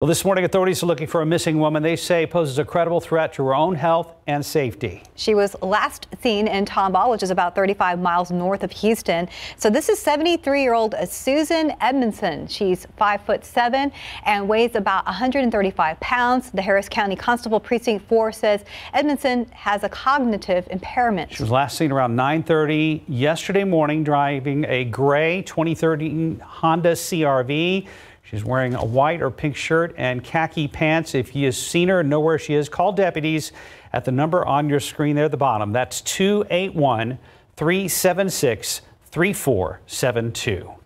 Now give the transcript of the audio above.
Well, this morning, authorities are looking for a missing woman they say poses a credible threat to her own health and safety. She was last seen in Tomball, which is about 35 miles north of Houston. So this is 73-year-old Susan Edmondson. She's five foot seven and weighs about 135 pounds. The Harris County Constable Precinct 4 says Edmondson has a cognitive impairment. She was last seen around 9:30 yesterday morning driving a gray 2013 Honda CRV. She's wearing a white or pink shirt and khaki pants. If you have seen her know where she is, call deputies at the number on your screen there at the bottom. That's 281 376 3472.